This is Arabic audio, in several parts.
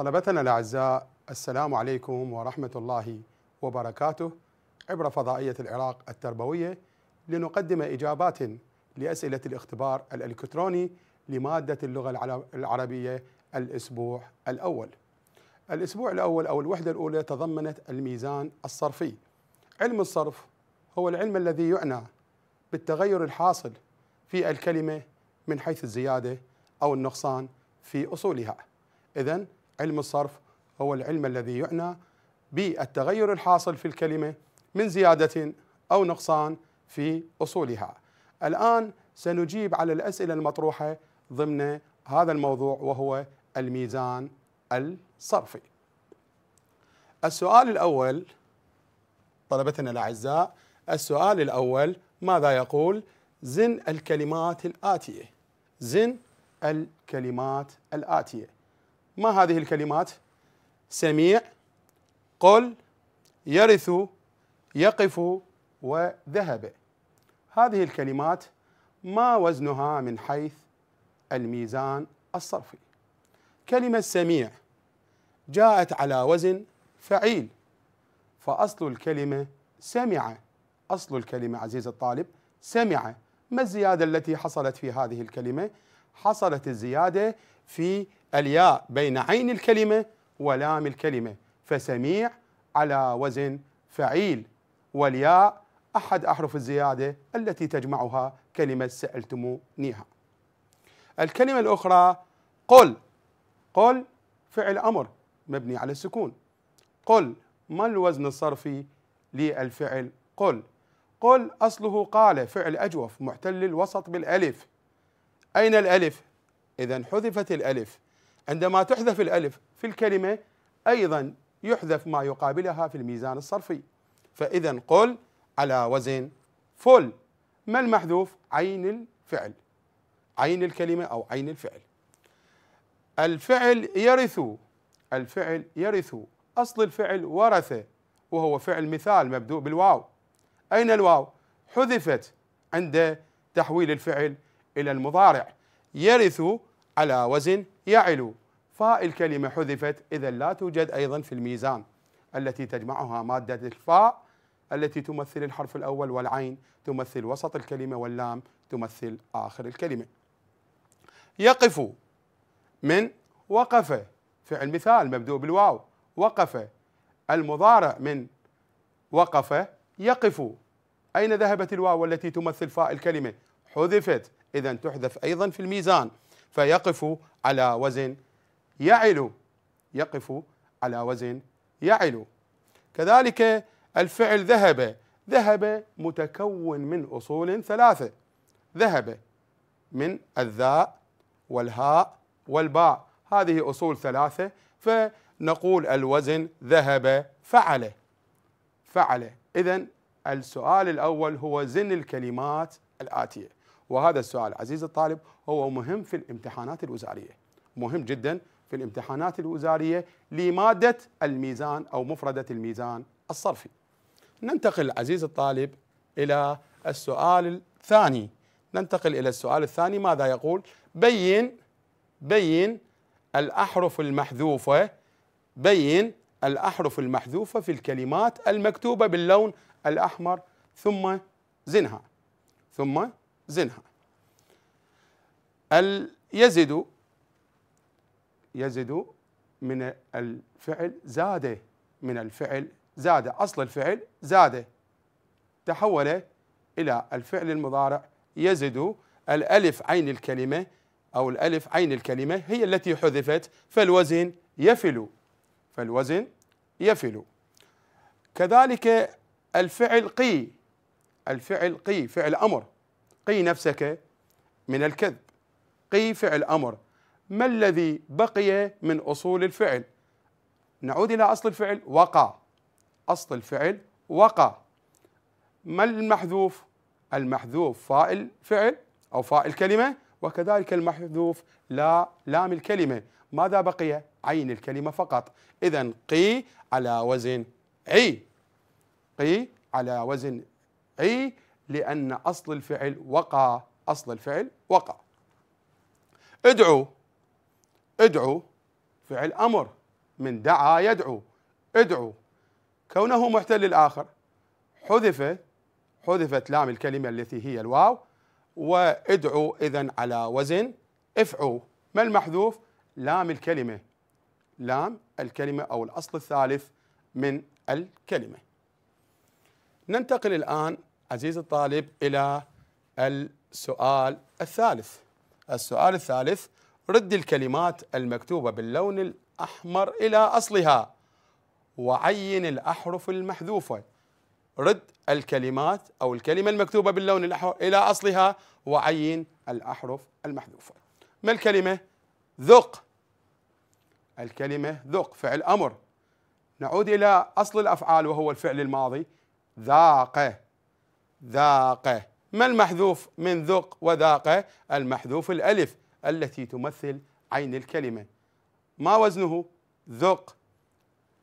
طلبتنا الأعزاء السلام عليكم ورحمة الله وبركاته عبر فضائية العراق التربوية لنقدم إجابات لأسئلة الاختبار الإلكتروني لمادة اللغة العربية الأسبوع الأول الأسبوع الأول أو الوحدة الأولى تضمنت الميزان الصرفي علم الصرف هو العلم الذي يعنى بالتغير الحاصل في الكلمة من حيث الزيادة أو النقصان في أصولها إذا علم الصرف هو العلم الذي يعنى بالتغير الحاصل في الكلمة من زيادة أو نقصان في أصولها الآن سنجيب على الأسئلة المطروحة ضمن هذا الموضوع وهو الميزان الصرفي السؤال الأول طلبتنا الأعزاء السؤال الأول ماذا يقول زن الكلمات الآتية زن الكلمات الآتية ما هذه الكلمات سميع قل يرث يقف وذهب هذه الكلمات ما وزنها من حيث الميزان الصرفي كلمة سميع جاءت على وزن فعيل فأصل الكلمة سمع أصل الكلمة عزيز الطالب سمع ما الزيادة التي حصلت في هذه الكلمة حصلت الزيادة في الياء بين عين الكلمة ولام الكلمة فسميع على وزن فعيل والياء أحد أحرف الزيادة التي تجمعها كلمة سألتمونيها الكلمة الأخرى قل قل فعل أمر مبني على السكون قل ما الوزن الصرفي للفعل قل قل أصله قال فعل أجوف معتل الوسط بالألف أين الألف؟ إذا حذفت الألف عندما تحذف الألف في الكلمة أيضا يحذف ما يقابلها في الميزان الصرفي فإذا قل على وزن فل ما المحذوف عين الفعل عين الكلمة أو عين الفعل الفعل يرث الفعل يرث أصل الفعل ورث وهو فعل مثال مبدوء بالواو أين الواو حذفت عند تحويل الفعل إلى المضارع يرث على وزن يعلو فاء الكلمة حذفت إذا لا توجد أيضا في الميزان التي تجمعها مادة الفاء التي تمثل الحرف الأول والعين تمثل وسط الكلمة واللام تمثل آخر الكلمة يقف من وقف فعل مثال مبدوء بالواو وقف المضارع من وقف يقف أين ذهبت الواو التي تمثل فاء الكلمة حذفت إذا تحذف أيضا في الميزان فيقف على وزن يعلو يقف على وزن يعلو كذلك الفعل ذهب ذهب متكون من أصول ثلاثة ذهب من الذاء والهاء والباء هذه أصول ثلاثة فنقول الوزن ذهب فعل فعل إذا السؤال الأول هو زن الكلمات الآتية وهذا السؤال عزيزي الطالب هو مهم في الامتحانات الوزارية مهم جدا في الامتحانات الوزارية لمادة الميزان أو مفردة الميزان الصرفي ننتقل عزيز الطالب إلى السؤال الثاني ننتقل إلى السؤال الثاني ماذا يقول بين بين الأحرف المحذوفة بين الأحرف المحذوفة في الكلمات المكتوبة باللون الأحمر ثم زنها ثم زنها يزد يزد من الفعل زاد من الفعل زاد أصل الفعل زاد تحول إلى الفعل المضارع يزد الألف عين الكلمة أو الألف عين الكلمة هي التي حذفت فالوزن يفل فالوزن يفل كذلك الفعل قي الفعل قي فعل أمر قي نفسك من الكذب قي فعل أمر ما الذي بقي من أصول الفعل نعود إلى أصل الفعل وقع أصل الفعل وقع ما المحذوف المحذوف فاعل فعل أو فاعل كلمة وكذلك المحذوف لا لام الكلمة ماذا بقي عين الكلمة فقط إذا قي على وزن عي قي على وزن عي لأن أصل الفعل وقع أصل الفعل وقع ادعو ادعو فعل امر من دعا يدعو ادعو كونه محتل الاخر حذف حذفت لام الكلمه التي هي الواو وادعو اذا على وزن افعو ما المحذوف لام الكلمه لام الكلمه او الاصل الثالث من الكلمه ننتقل الان عزيزي الطالب الى السؤال الثالث السؤال الثالث رد الكلمات المكتوبة باللون الأحمر إلى أصلها وعين الأحرف المحذوفة رد الكلمات أو الكلمة المكتوبة باللون الأحمر إلى أصلها وعين الأحرف المحذوفة ما الكلمة؟ ذق الكلمة ذق فعل أمر نعود إلى أصل الأفعال وهو الفعل الماضي ذاق ذاق ما المحذوف من ذق وذاق المحذوف الألف التي تمثل عين الكلمة ما وزنه ذق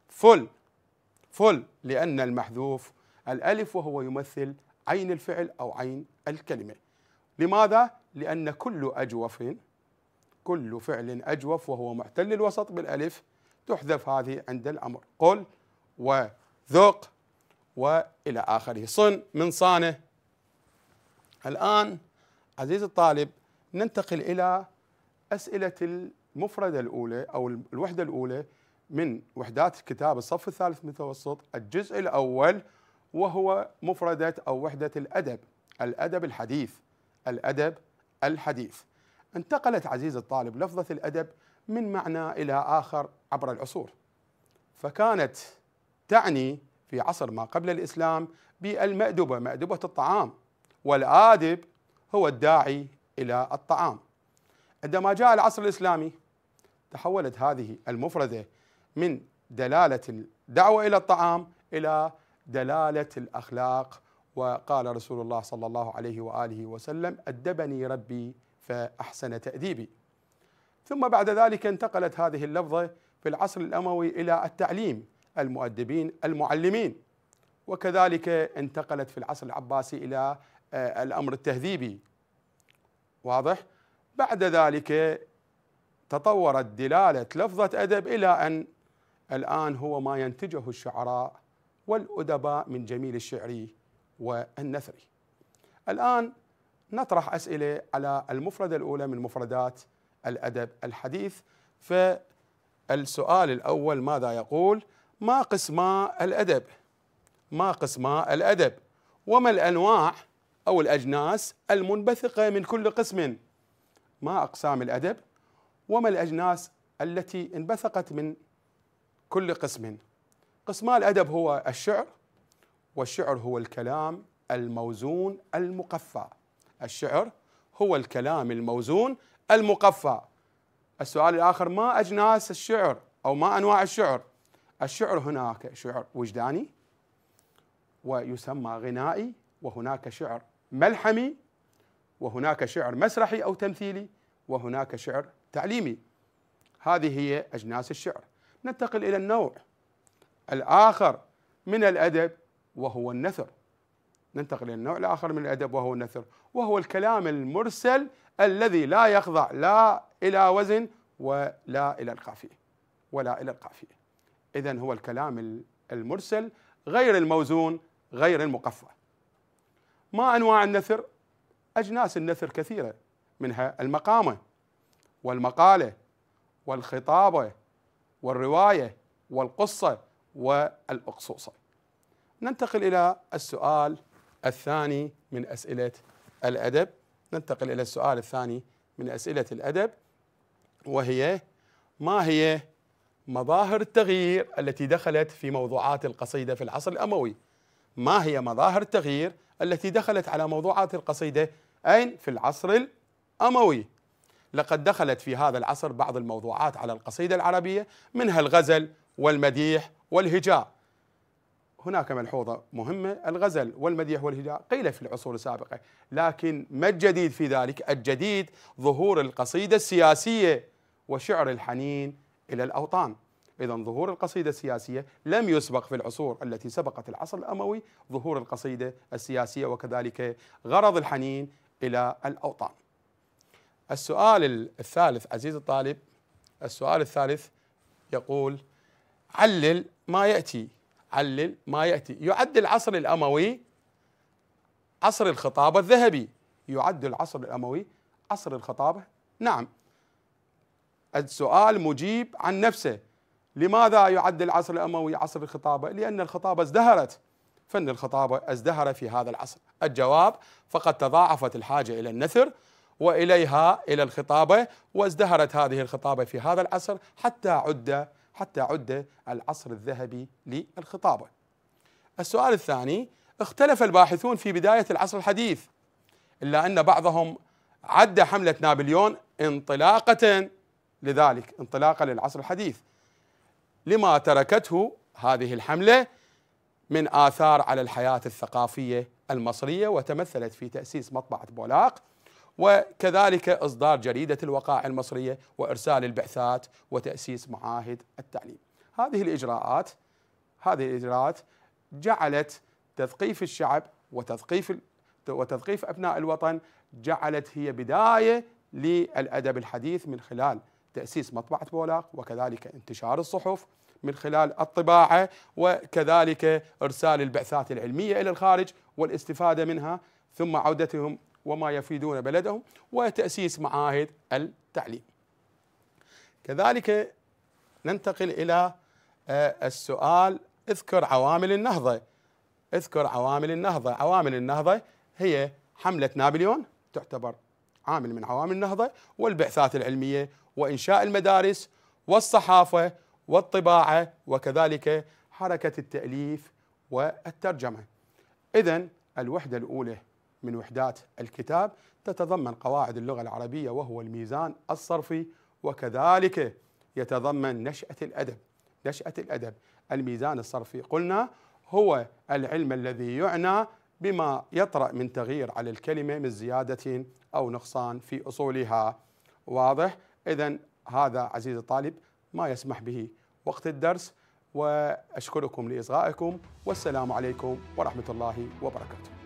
فل فل لأن المحذوف الألف وهو يمثل عين الفعل أو عين الكلمة لماذا؟ لأن كل أجوف كل فعل أجوف وهو محتل الوسط بالألف تحذف هذه عند الأمر قل وذق وإلى آخره صن من صانه الآن عزيزي الطالب ننتقل إلى أسئلة المفردة الأولى أو الوحدة الأولى من وحدات كتاب الصف الثالث المتوسط الجزء الأول وهو مفردة أو وحدة الأدب الأدب الحديث الأدب الحديث انتقلت عزيز الطالب لفظة الأدب من معنى إلى آخر عبر العصور فكانت تعني في عصر ما قبل الإسلام بالمأدبة مأدبة الطعام والآدب هو الداعي إلى الطعام عندما جاء العصر الإسلامي تحولت هذه المفردة من دلالة الدعوة إلى الطعام إلى دلالة الأخلاق وقال رسول الله صلى الله عليه وآله وسلم أدبني ربي فأحسن تأديبي ثم بعد ذلك انتقلت هذه اللفظة في العصر الأموي إلى التعليم المؤدبين المعلمين وكذلك انتقلت في العصر العباسي إلى آه، الأمر التهذيبي واضح بعد ذلك تطورت دلاله لفظه ادب الى ان الان هو ما ينتجه الشعراء والادباء من جميل الشعر والنثري الان نطرح اسئله على المفرده الاولى من مفردات الادب الحديث فالسؤال الاول ماذا يقول ما قسما الادب ما قسما الادب وما الانواع أو الأجناس المنبثقة من كل قسم ما أقسام الأدب وما الأجناس التي انبثقت من كل قسم قسم الأدب هو الشعر والشعر هو الكلام الموزون المقفى الشعر هو الكلام الموزون المقفى السؤال الآخر ما أجناس الشعر أو ما أنواع الشعر الشعر هناك شعر وجداني ويسمى غنائي وهناك شعر ملحمي وهناك شعر مسرحي أو تمثيلي وهناك شعر تعليمي هذه هي أجناس الشعر ننتقل إلى النوع الآخر من الأدب وهو النثر ننتقل إلى النوع الآخر من الأدب وهو النثر وهو الكلام المرسل الذي لا يخضع لا إلى وزن ولا إلى القافية ولا إلى القافية إذا هو الكلام المرسل غير الموزون غير المقفى ما انواع النثر؟ اجناس النثر كثيره منها المقامه والمقاله والخطابه والروايه والقصه والاقصوصه. ننتقل الى السؤال الثاني من اسئله الادب، ننتقل الى السؤال الثاني من اسئله الادب وهي ما هي مظاهر التغيير التي دخلت في موضوعات القصيده في العصر الاموي؟ ما هي مظاهر التغيير التي دخلت على موضوعات القصيدة أين في العصر الأموي لقد دخلت في هذا العصر بعض الموضوعات على القصيدة العربية منها الغزل والمديح والهجاء هناك ملحوظة مهمة الغزل والمديح والهجاء قيل في العصور السابقة لكن ما الجديد في ذلك؟ الجديد ظهور القصيدة السياسية وشعر الحنين إلى الأوطان إذا ظهور القصيدة السياسية لم يسبق في العصور التي سبقت العصر الأموي ظهور القصيدة السياسية وكذلك غرض الحنين إلى الأوطان السؤال الثالث عزيز الطالب السؤال الثالث يقول علل ما يأتي علل ما يأتي يعد العصر الأموي عصر الخطابة الذهبي يعد العصر الأموي عصر الخطابة نعم السؤال مجيب عن نفسه لماذا يعد العصر الأموي عصر الخطابة؟ لأن الخطابة ازدهرت فن الخطابة ازدهر في هذا العصر الجواب فقد تضاعفت الحاجة إلى النثر وإليها إلى الخطابة وازدهرت هذه الخطابة في هذا العصر حتى عد حتى عد العصر الذهبي للخطابة السؤال الثاني اختلف الباحثون في بداية العصر الحديث إلا أن بعضهم عد حملة نابليون انطلاقة لذلك انطلاقه للعصر الحديث لما تركته هذه الحمله من آثار على الحياة الثقافية المصرية وتمثلت في تأسيس مطبعة بولاق وكذلك إصدار جريدة الوقائع المصرية وإرسال البعثات وتأسيس معاهد التعليم هذه الإجراءات هذه الإجراءات جعلت تثقيف الشعب وتثقيف وتثقيف أبناء الوطن جعلت هي بداية للأدب الحديث من خلال تأسيس مطبعة بولاق وكذلك انتشار الصحف من خلال الطباعة وكذلك إرسال البعثات العلمية إلى الخارج والاستفادة منها ثم عودتهم وما يفيدون بلدهم وتأسيس معاهد التعليم كذلك ننتقل إلى آه، السؤال اذكر عوامل النهضة اذكر عوامل النهضة عوامل النهضة هي حملة نابليون تعتبر عامل من عوامل النهضة والبعثات العلمية وإنشاء المدارس والصحافة والطباعة وكذلك حركة التأليف والترجمة إذا الوحدة الأولى من وحدات الكتاب تتضمن قواعد اللغة العربية وهو الميزان الصرفي وكذلك يتضمن نشأة الأدب نشأة الأدب الميزان الصرفي قلنا هو العلم الذي يعنى بما يطرأ من تغيير على الكلمة من زيادة أو نقصان في أصولها واضح إذا هذا عزيزي الطالب ما يسمح به وقت الدرس وأشكركم لإصغائكم والسلام عليكم ورحمة الله وبركاته